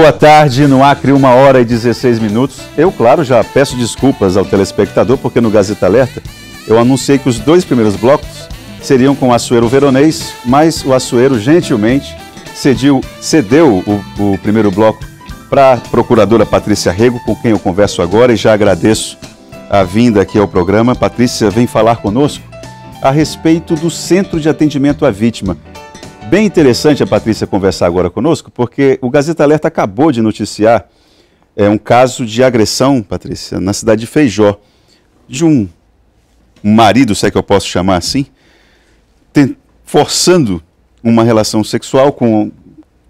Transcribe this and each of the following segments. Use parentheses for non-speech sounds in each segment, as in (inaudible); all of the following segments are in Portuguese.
boa tarde. No Acre, uma hora e 16 minutos. Eu, claro, já peço desculpas ao telespectador, porque no Gazeta Alerta eu anunciei que os dois primeiros blocos seriam com o Açoeiro Veronês, mas o Açoeiro gentilmente cediu, cedeu o, o primeiro bloco para a procuradora Patrícia Rego, com quem eu converso agora e já agradeço a vinda aqui ao programa. Patrícia vem falar conosco a respeito do Centro de Atendimento à Vítima bem interessante a Patrícia conversar agora conosco, porque o Gazeta Alerta acabou de noticiar é, um caso de agressão, Patrícia, na cidade de Feijó, de um marido, se é que eu posso chamar assim, forçando uma relação sexual com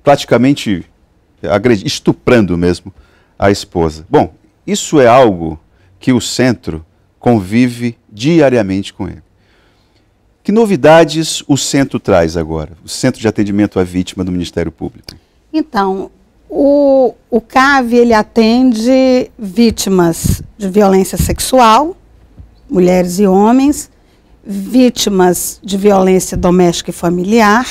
praticamente é, estuprando mesmo a esposa. Bom, isso é algo que o centro convive diariamente com ele. Que novidades o centro traz agora, o Centro de Atendimento à Vítima do Ministério Público? Então, o, o CAV ele atende vítimas de violência sexual, mulheres e homens, vítimas de violência doméstica e familiar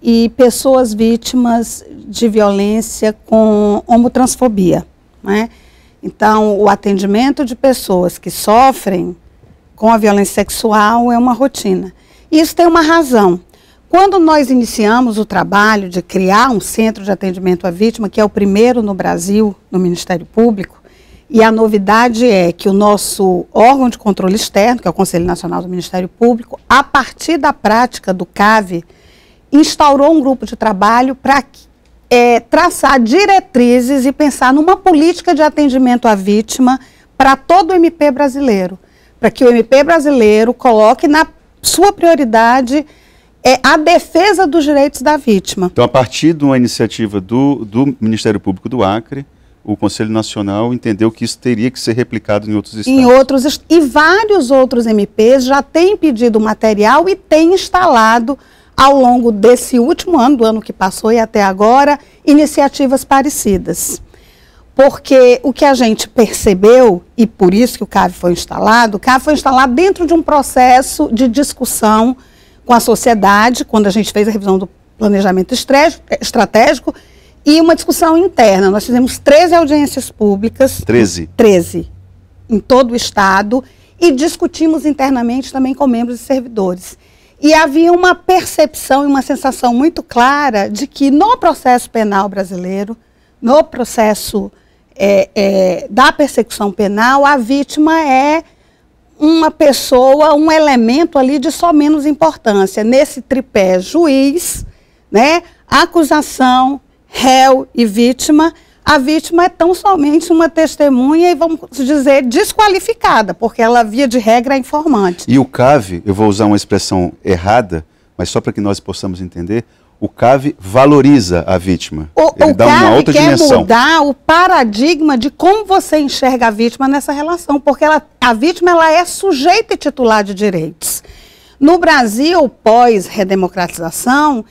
e pessoas vítimas de violência com homotransfobia. Né? Então, o atendimento de pessoas que sofrem com a violência sexual é uma rotina. Isso tem uma razão. Quando nós iniciamos o trabalho de criar um centro de atendimento à vítima, que é o primeiro no Brasil, no Ministério Público, e a novidade é que o nosso órgão de controle externo, que é o Conselho Nacional do Ministério Público, a partir da prática do CAV, instaurou um grupo de trabalho para é, traçar diretrizes e pensar numa política de atendimento à vítima para todo o MP brasileiro para que o MP brasileiro coloque na sua prioridade é a defesa dos direitos da vítima. Então, a partir de uma iniciativa do, do Ministério Público do Acre, o Conselho Nacional entendeu que isso teria que ser replicado em outros estados. Em outros e vários outros MPs já têm pedido material e têm instalado ao longo desse último ano, do ano que passou e até agora, iniciativas parecidas. Porque o que a gente percebeu, e por isso que o CAV foi instalado, o CAV foi instalado dentro de um processo de discussão com a sociedade, quando a gente fez a revisão do planejamento estratégico, e uma discussão interna. Nós fizemos 13 audiências públicas. 13? 13. Em todo o Estado. E discutimos internamente também com membros e servidores. E havia uma percepção e uma sensação muito clara de que no processo penal brasileiro, no processo é, é, da persecução penal, a vítima é uma pessoa, um elemento ali de só menos importância. Nesse tripé juiz, né, acusação, réu e vítima, a vítima é tão somente uma testemunha e, vamos dizer, desqualificada, porque ela, via de regra, é informante. E o CAV, eu vou usar uma expressão errada, mas só para que nós possamos entender, o CAV valoriza a vítima. O, Ele o dá uma outra quer dimensão. mudar o paradigma de como você enxerga a vítima nessa relação, porque ela, a vítima ela é sujeita e titular de direitos. No Brasil, pós-redemocratização,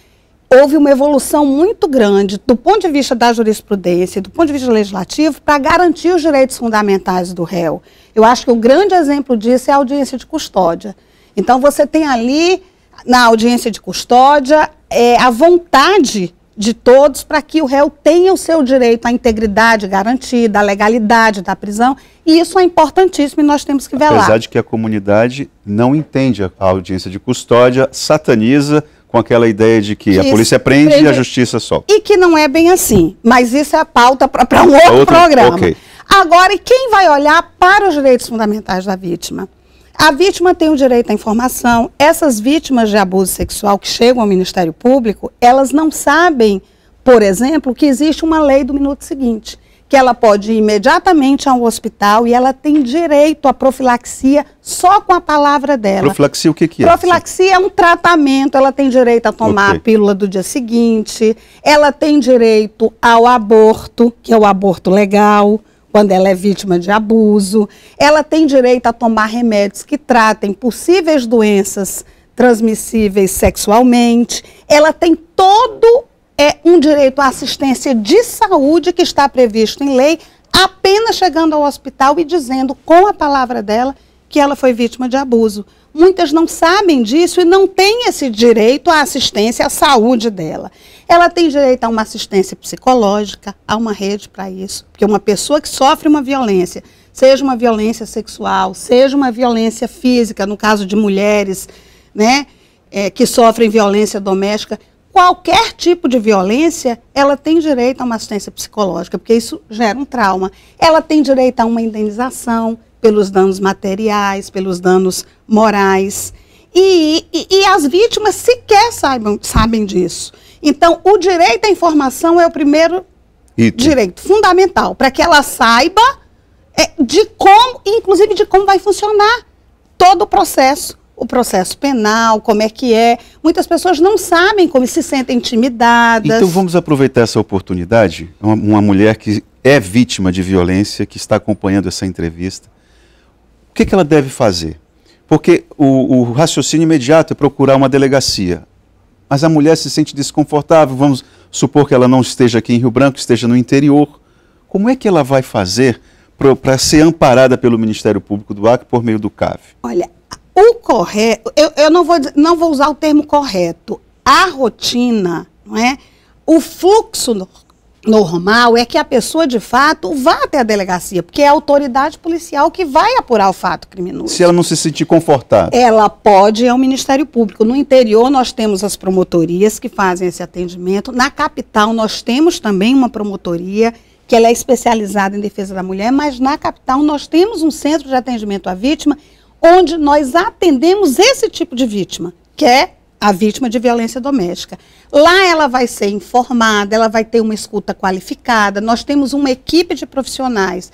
houve uma evolução muito grande do ponto de vista da jurisprudência, do ponto de vista legislativo, para garantir os direitos fundamentais do réu. Eu acho que o grande exemplo disso é a audiência de custódia. Então, você tem ali, na audiência de custódia, é, a vontade de todos para que o réu tenha o seu direito à integridade garantida, à legalidade da prisão, e isso é importantíssimo e nós temos que velar. Apesar de que a comunidade não entende a audiência de custódia, sataniza com aquela ideia de que, a polícia prende, prende, e a justiça solta. E que não é bem assim, mas isso é a pauta para um outro programa. Okay. Agora, e quem vai olhar para os direitos fundamentais da vítima? A vítima tem o direito à informação. Essas vítimas de abuso sexual que chegam ao Ministério Público, elas não sabem, por exemplo, que existe uma lei do minuto seguinte, que ela pode ir imediatamente a um hospital e ela tem direito à profilaxia só com a palavra dela. Profilaxia o que, que é? Profilaxia é um tratamento, ela tem direito a tomar okay. a pílula do dia seguinte, ela tem direito ao aborto, que é o aborto legal quando ela é vítima de abuso, ela tem direito a tomar remédios que tratem possíveis doenças transmissíveis sexualmente, ela tem todo é, um direito à assistência de saúde que está previsto em lei, apenas chegando ao hospital e dizendo com a palavra dela que ela foi vítima de abuso. Muitas não sabem disso e não têm esse direito à assistência à saúde dela. Ela tem direito a uma assistência psicológica, a uma rede para isso, porque uma pessoa que sofre uma violência, seja uma violência sexual, seja uma violência física, no caso de mulheres, né, é, que sofrem violência doméstica, qualquer tipo de violência, ela tem direito a uma assistência psicológica, porque isso gera um trauma. Ela tem direito a uma indenização, pelos danos materiais, pelos danos morais. E, e, e as vítimas sequer saibam, sabem disso. Então, o direito à informação é o primeiro Ito. direito fundamental, para que ela saiba é, de como, inclusive de como vai funcionar todo o processo o processo penal, como é que é. Muitas pessoas não sabem como se sentem intimidadas. Então vamos aproveitar essa oportunidade. Uma, uma mulher que é vítima de violência, que está acompanhando essa entrevista, que, que ela deve fazer? Porque o, o raciocínio imediato é procurar uma delegacia. Mas a mulher se sente desconfortável, vamos supor que ela não esteja aqui em Rio Branco, esteja no interior. Como é que ela vai fazer para ser amparada pelo Ministério Público do Acre por meio do CAV? Olha, o correto, eu, eu não, vou, não vou usar o termo correto. A rotina, não é? o fluxo normal é que a pessoa de fato vá até a delegacia, porque é a autoridade policial que vai apurar o fato criminoso. Se ela não se sentir confortável. Ela pode ir ao Ministério Público. No interior nós temos as promotorias que fazem esse atendimento. Na capital nós temos também uma promotoria que ela é especializada em defesa da mulher, mas na capital nós temos um centro de atendimento à vítima onde nós atendemos esse tipo de vítima, que é a vítima de violência doméstica. Lá ela vai ser informada, ela vai ter uma escuta qualificada. Nós temos uma equipe de profissionais,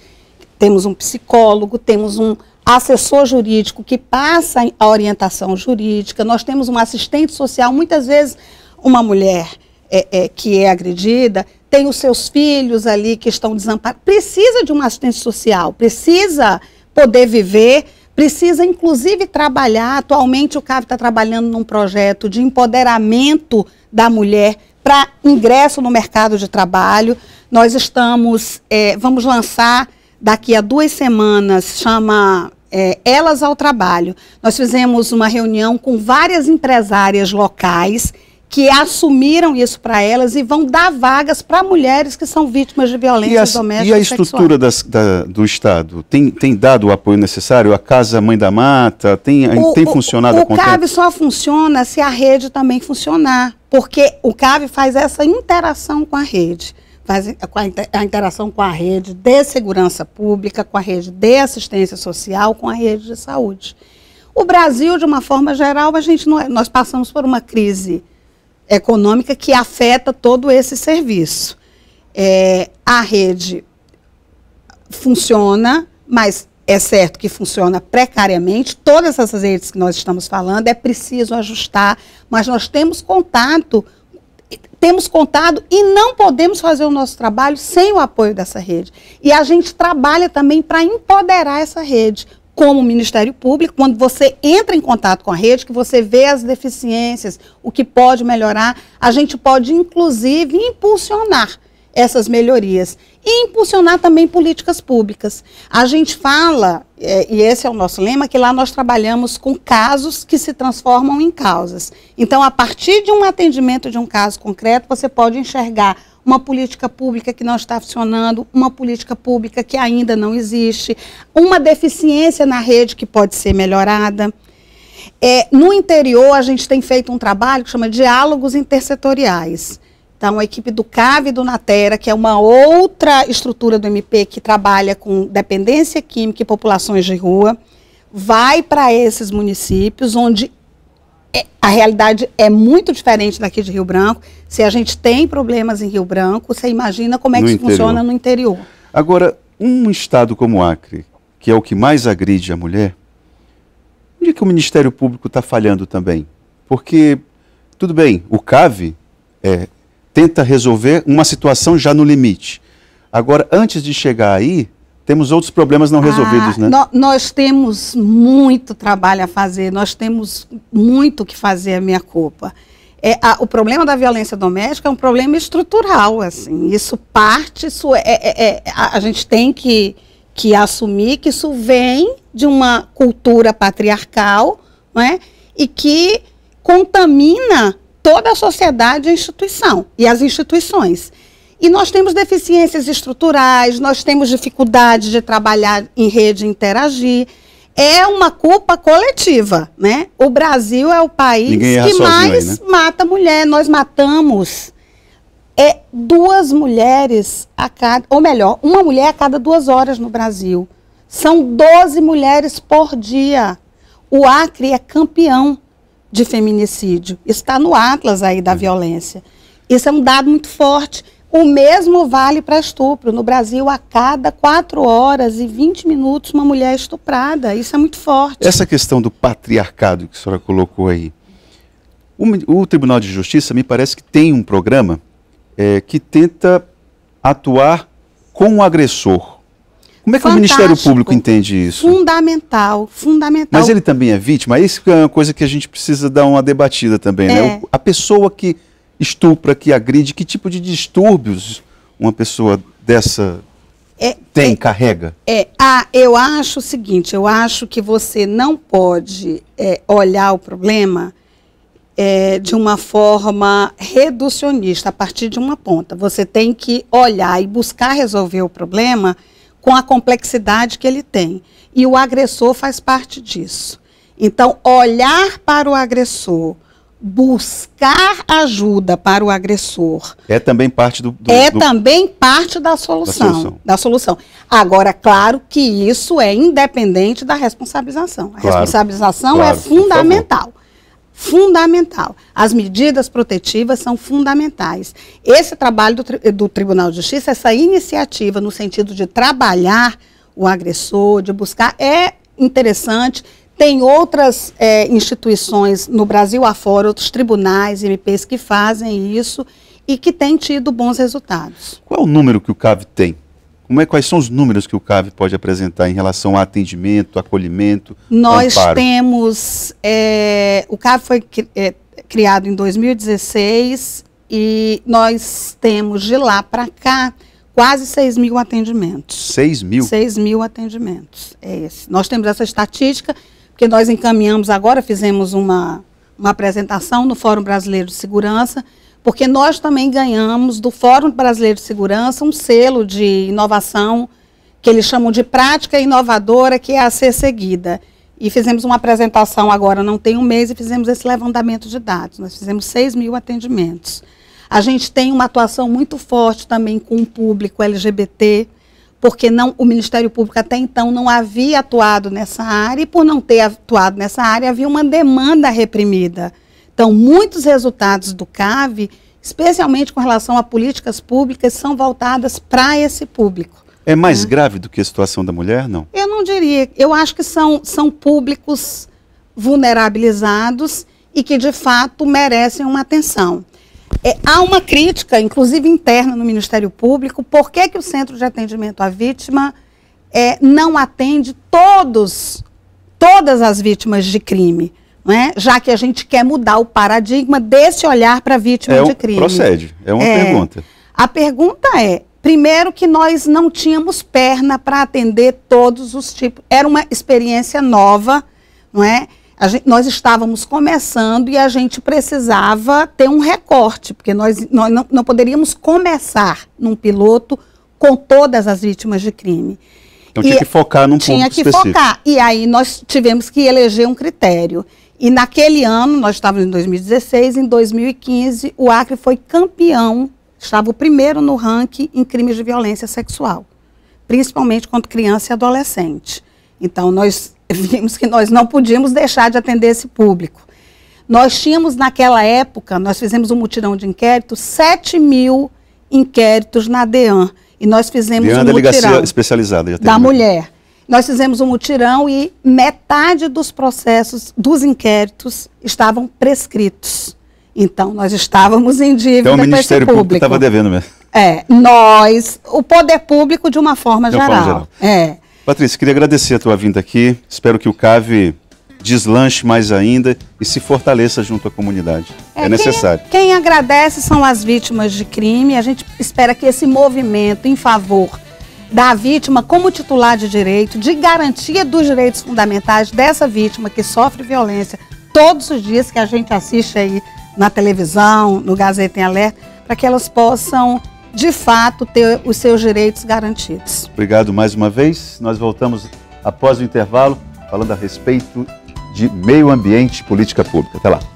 temos um psicólogo, temos um assessor jurídico que passa a orientação jurídica, nós temos um assistente social. Muitas vezes, uma mulher é, é, que é agredida tem os seus filhos ali que estão desamparados, precisa de um assistente social, precisa poder viver Precisa, inclusive, trabalhar. Atualmente, o CAV está trabalhando num projeto de empoderamento da mulher para ingresso no mercado de trabalho. Nós estamos, é, vamos lançar daqui a duas semanas, chama é, Elas ao Trabalho. Nós fizemos uma reunião com várias empresárias locais que assumiram isso para elas e vão dar vagas para mulheres que são vítimas de violência doméstica. E a, doméstica e a estrutura das, da, do Estado tem, tem dado o apoio necessário? A Casa Mãe da Mata tem, o, tem funcionado? O, o CAV só funciona se a rede também funcionar, porque o CAV faz essa interação com a rede faz a interação com a rede de segurança pública, com a rede de assistência social, com a rede de saúde. O Brasil, de uma forma geral, a gente não, é, nós passamos por uma crise econômica que afeta todo esse serviço. É, a rede funciona, mas é certo que funciona precariamente. Todas essas redes que nós estamos falando é preciso ajustar, mas nós temos contato, temos contado e não podemos fazer o nosso trabalho sem o apoio dessa rede. E a gente trabalha também para empoderar essa rede, como Ministério Público, quando você entra em contato com a rede, que você vê as deficiências, o que pode melhorar, a gente pode inclusive impulsionar essas melhorias e impulsionar também políticas públicas. A gente fala, eh, e esse é o nosso lema, que lá nós trabalhamos com casos que se transformam em causas. Então, a partir de um atendimento de um caso concreto, você pode enxergar uma política pública que não está funcionando, uma política pública que ainda não existe, uma deficiência na rede que pode ser melhorada. É, no interior, a gente tem feito um trabalho que chama Diálogos Intersetoriais. Então, a equipe do CAV e do Natera, que é uma outra estrutura do MP que trabalha com dependência química e populações de rua, vai para esses municípios onde é, a realidade é muito diferente daqui de Rio Branco. Se a gente tem problemas em Rio Branco, você imagina como é no que isso interior. funciona no interior. Agora, um estado como o Acre, que é o que mais agride a mulher, onde é que o Ministério Público está falhando também? Porque, tudo bem, o CAVE é, tenta resolver uma situação já no limite. Agora, antes de chegar aí, temos outros problemas não ah, resolvidos, ah, né? No, nós temos muito trabalho a fazer, nós temos muito que fazer, a minha culpa. É, a, o problema da violência doméstica é um problema estrutural, assim. Isso parte, isso é, é, é a, a, gente tem que, que assumir que isso vem de uma cultura patriarcal, não é? E que contamina toda a sociedade e a instituição e as instituições. E nós temos deficiências estruturais, nós temos dificuldade de trabalhar em rede, interagir. É uma culpa coletiva, né? O Brasil é o país que mais aí, né? mata mulher. Nós matamos é duas mulheres a cada, ou melhor, uma mulher a cada duas horas no Brasil. São 12 mulheres por dia. O Acre é campeão de feminicídio. Está no atlas aí da uhum. violência. Isso é um dado muito forte. O mesmo vale para estupro. No Brasil, a cada 4 horas e 20 minutos, uma mulher é estuprada. Isso é muito forte. Essa questão do patriarcado que a senhora colocou aí. O, o Tribunal de Justiça, me parece que tem um programa é, que tenta atuar com o agressor. Como é que Fantástico. o Ministério Público entende isso? Fundamental, fundamental. Mas ele também é vítima? É isso é uma coisa que a gente precisa dar uma debatida também, né? é. né? O, a pessoa que estupra, que agride, que tipo de distúrbios uma pessoa dessa é, tem, é, carrega? É, ah, eu acho o seguinte, eu acho que você não pode é, olhar o problema é, de uma forma reducionista, a partir de uma ponta. Você tem que olhar e buscar resolver o problema com a complexidade que ele tem. E o agressor faz parte disso. Então, olhar para o agressor buscar ajuda para o agressor. É também parte do. do é do... também parte da solução, da solução, da solução. Agora, claro que isso é independente da responsabilização. A claro, responsabilização é claro, é fundamental. Fundamental. As medidas protetivas são fundamentais. Esse trabalho do, do Tribunal de Justiça, essa iniciativa no sentido de trabalhar o agressor, de buscar, é interessante tem outras é, instituições no Brasil afora, outros tribunais, MPs que fazem isso e que têm tido bons resultados. Qual é o número que o CAV tem? Como é, quais são os números que o CAV pode apresentar em relação a atendimento, acolhimento? Nós amparo? temos. É, o CAV foi é, criado em 2016 e nós temos de lá para cá quase 6 mil atendimentos. 6 mil? 6 mil atendimentos. É esse. Nós temos essa estatística porque nós encaminhamos agora, fizemos uma, uma apresentação no Fórum Brasileiro de Segurança, porque nós também ganhamos do Fórum Brasileiro de Segurança um selo de inovação que eles chamam de prática inovadora, que é a ser seguida. E fizemos uma apresentação agora, não tem um mês, e fizemos esse levantamento de dados. Nós fizemos 6 mil atendimentos. A gente tem uma atuação muito forte também com o público LGBT, porque não, o Ministério Público até então não havia atuado nessa área e, por não ter atuado nessa área, havia uma demanda reprimida. Então, muitos resultados do CAV, especialmente com relação a políticas públicas, são voltadas para esse público. É mais né? grave do que a situação da mulher, não? Eu não diria. Eu acho que são, são públicos vulnerabilizados e que, de fato, merecem uma atenção. É, há uma crítica, inclusive interna, no Ministério Público, por que, que o Centro de Atendimento à Vítima é, não atende todos, todas as vítimas de crime, né? já que a gente quer mudar o paradigma desse olhar para a vítima é, de crime. Procede, é uma é, pergunta. A pergunta é, primeiro que nós não tínhamos perna para atender todos os tipos, era uma experiência nova, não é? Gente, nós estávamos começando e a gente precisava ter um recorte, porque nós, nós não, não poderíamos começar num piloto com todas as vítimas de crime. Então e tinha que focar num tinha ponto Tinha que específico. focar. E aí nós tivemos que eleger um critério. E naquele ano, nós estávamos em 2016, em 2015, o Acre foi campeão, estava o primeiro no ranking em crimes de violência sexual, principalmente contra criança e adolescente. Então, nós (laughs) vimos que nós não podíamos deixar de atender esse público. Nós tínhamos, naquela época, nós fizemos um mutirão de inquérito, 7 mil inquéritos na DEAN. E nós fizemos DEAN é um da delegacia especializada Já da mulher. Nós fizemos um mutirão e metade dos processos dos inquéritos estavam prescritos. Então, nós estávamos em dívida então, o Ministério Público estava devendo mesmo. É, nós, o poder público de uma forma de geral. Uma forma geral. É. Patrícia, queria agradecer a tua vinda aqui. Espero que o CAVE deslanche mais ainda e se fortaleça junto à comunidade. É, é necessário. Quem, quem agradece são as vítimas de crime. A gente espera que esse movimento em favor da vítima como titular de direito, de garantia dos direitos fundamentais dessa vítima que sofre violência todos os dias que a gente assiste aí na televisão, no Gazeta em Alerta, para que elas possam de fato, ter os seus direitos garantidos. Obrigado mais uma vez. Nós voltamos após o intervalo falando a respeito de meio ambiente e política pública. Até lá.